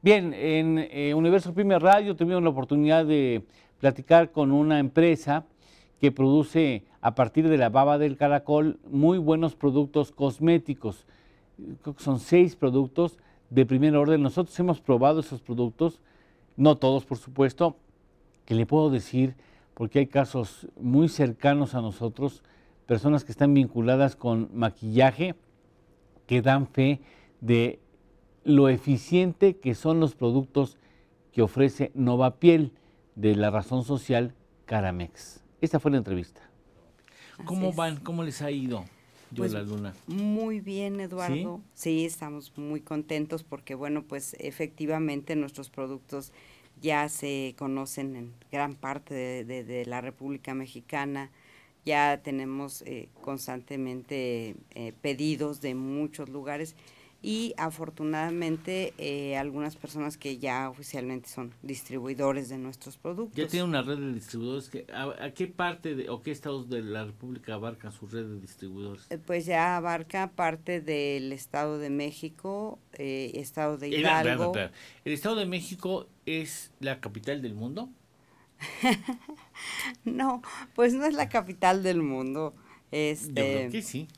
Bien, en eh, Universo Primera Radio tuvimos la oportunidad de platicar con una empresa que produce a partir de la baba del caracol muy buenos productos cosméticos. son seis productos de primer orden. Nosotros hemos probado esos productos, no todos por supuesto, que le puedo decir, porque hay casos muy cercanos a nosotros, personas que están vinculadas con maquillaje, que dan fe de lo eficiente que son los productos que ofrece Novapiel de la razón social Caramex. Esta fue la entrevista. ¿Cómo van? ¿Cómo les ha ido? la pues luna. Muy bien, Eduardo. ¿Sí? estamos muy contentos porque, bueno, pues efectivamente nuestros productos ya se conocen en gran parte de, la República Mexicana. Ya tenemos eh, constantemente eh, pedidos de muchos lugares y afortunadamente eh, algunas personas que ya oficialmente son distribuidores de nuestros productos. Ya tiene una red de distribuidores. Que, a, qué parte de, o qué estados de la República abarca su red de distribuidores? Eh, pues ya abarca parte del Estado de México, eh, Estado de Hidalgo. El, ¿El Estado de México es la capital del mundo? no, pues no es la capital del mundo. Este, eh, eh, este, sí.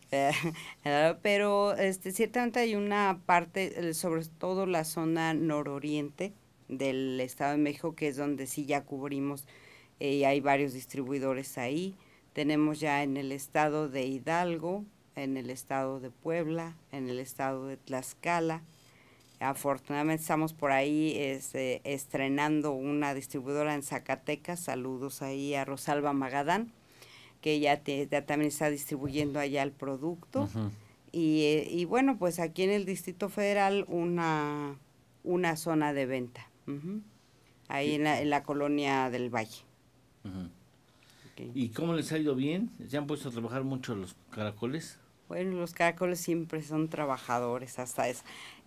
pero este, ciertamente hay una parte, sobre todo la zona nororiente del Estado de México, que es donde sí ya cubrimos eh, y hay varios distribuidores ahí. Tenemos ya en el estado de Hidalgo, en el estado de Puebla, en el estado de Tlaxcala. Afortunadamente estamos por ahí este, estrenando una distribuidora en Zacatecas. Saludos ahí a Rosalba Magadán que ya te, también está distribuyendo allá el producto. y, eh, y, bueno, pues aquí en el Distrito Federal una, una zona de venta, ahí en, la, colonia del Valle. ¿Y cómo les ha ido bien? ¿Se han puesto a trabajar mucho los caracoles? Bueno, los caracoles siempre son trabajadores, hasta es...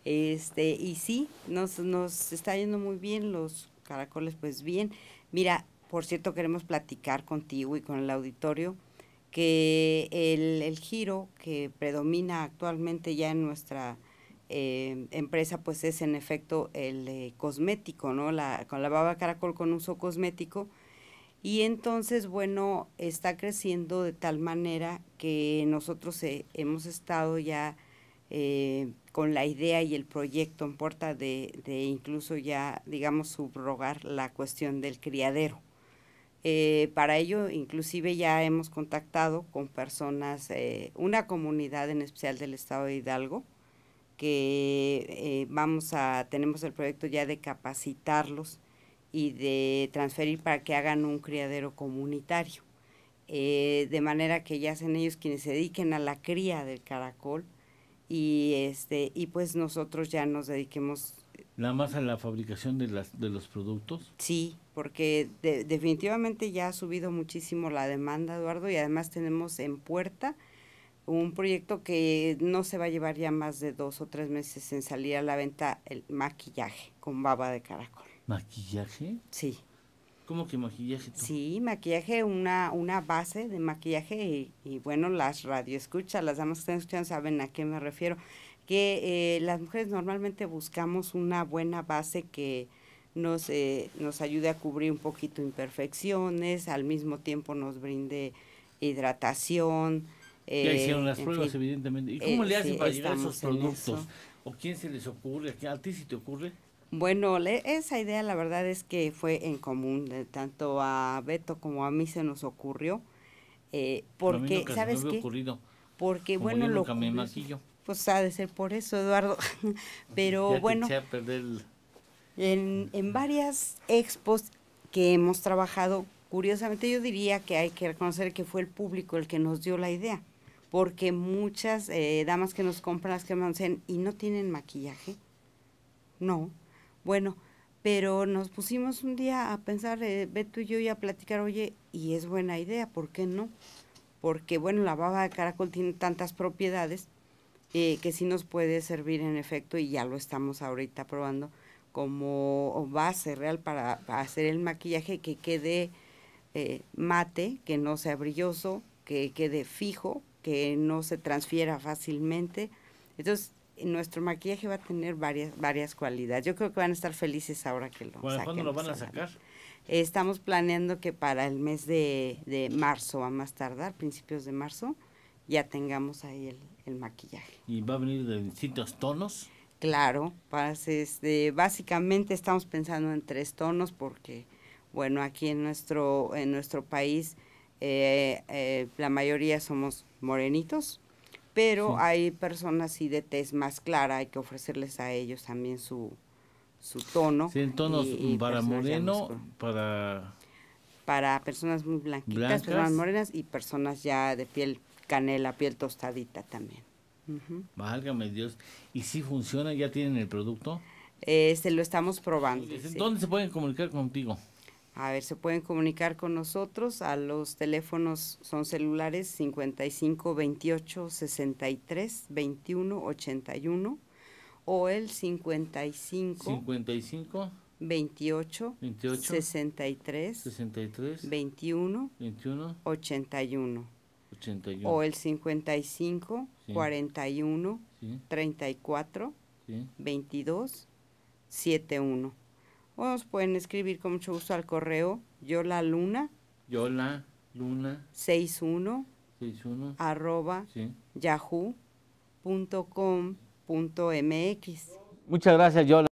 Este, y sí, nos, nos está yendo muy bien los caracoles, pues bien. Mira, por cierto, queremos platicar contigo y con el auditorio que el, giro que predomina actualmente ya en nuestra eh, empresa, pues es en efecto el cosmético, ¿no? La, con la baba caracol con uso cosmético. Y entonces, bueno, está creciendo de tal manera que nosotros eh, hemos estado ya eh, con la idea y el proyecto en puerta de, de, incluso ya, digamos, subrogar la cuestión del criadero. Eh, para ello, inclusive ya hemos contactado con personas, eh, una comunidad en especial del estado de Hidalgo, que eh, vamos a, tenemos el proyecto ya de capacitarlos y de transferir para que hagan un criadero comunitario. de manera que ya sean ellos quienes se dediquen a la cría del caracol y este y pues nosotros ya nos dediquemos nada más a la fabricación de, las, de los productos? Sí, porque definitivamente ya ha subido muchísimo la demanda, Eduardo, y además tenemos en puerta un proyecto que no se va a llevar ya más de dos o tres meses en salir a la venta el maquillaje con baba de caracol. ¿Maquillaje? Sí. ¿Cómo que maquillaje? Sí, maquillaje, una, una base de maquillaje y, y bueno, las radioescuchas, las damas que están escuchando saben a qué me refiero que eh, las mujeres normalmente buscamos una buena base que nos, eh, nos ayude a cubrir un poquito imperfecciones, al mismo tiempo nos brinde hidratación. ya eh, hicieron las pruebas, evidentemente. ¿Y eh, cómo le hacen para llegar esos productos? ¿O quién se les ocurre? ¿A ti si te ocurre? Bueno, le, esa idea la verdad es que fue en común, tanto a Beto como a mí se nos ocurrió. Eh, porque, ¿sabes qué? porque, bueno, lo, pues ha de ser por eso, Eduardo. Pues, pero bueno. en, en varias expos que hemos trabajado, curiosamente yo diría que hay que reconocer que fue el público el que nos dio la idea. Porque muchas eh, damas que nos compran las que nos dicen, ¿y no tienen maquillaje? No. Bueno, pero nos pusimos un día a pensar, eh, ve tú y yo y a platicar, oye, y es buena idea, ¿por qué no? Porque, bueno, la baba de caracol tiene tantas propiedades eh, que sí nos puede servir en efecto y ya lo estamos ahorita probando como base real para, hacer el maquillaje que quede eh, mate, que no sea brilloso, que quede fijo, que no se transfiera fácilmente. Entonces, nuestro maquillaje va a tener varias, varias cualidades. Yo creo que van a estar felices ahora que lo bueno, ¿Cuándo lo van a sacar? estamos planeando que para el mes de marzo, a más tardar, principios de marzo, ya tengamos ahí el, maquillaje. ¿Y va a venir de distintos tonos? Claro, pues, este, básicamente estamos pensando en tres tonos porque, bueno, aquí en nuestro, en nuestro país eh, eh, la mayoría somos morenitos, pero hay personas sí de tez más clara, hay que ofrecerles a ellos también su, su tono. Sí, tonos para moreno, para... Para personas muy blanquitas, personas morenas y personas ya de piel canela, piel tostadita también. Válgame Dios. ¿Y si funciona? ¿Ya tienen el producto? Eh, se lo estamos probando. Pues, ¿Dónde se pueden comunicar contigo? A ver, se pueden comunicar con nosotros a los teléfonos, son celulares 55 28 63 21 81 o el 55 55 28, 63, 63 21, 21 81 o el 55 41 34 22 71. O nos pueden escribir con mucho gusto al correo Yola Luna. Yola Luna. 61. 61. Arroba yahoo.com.mx. Muchas gracias, Yola.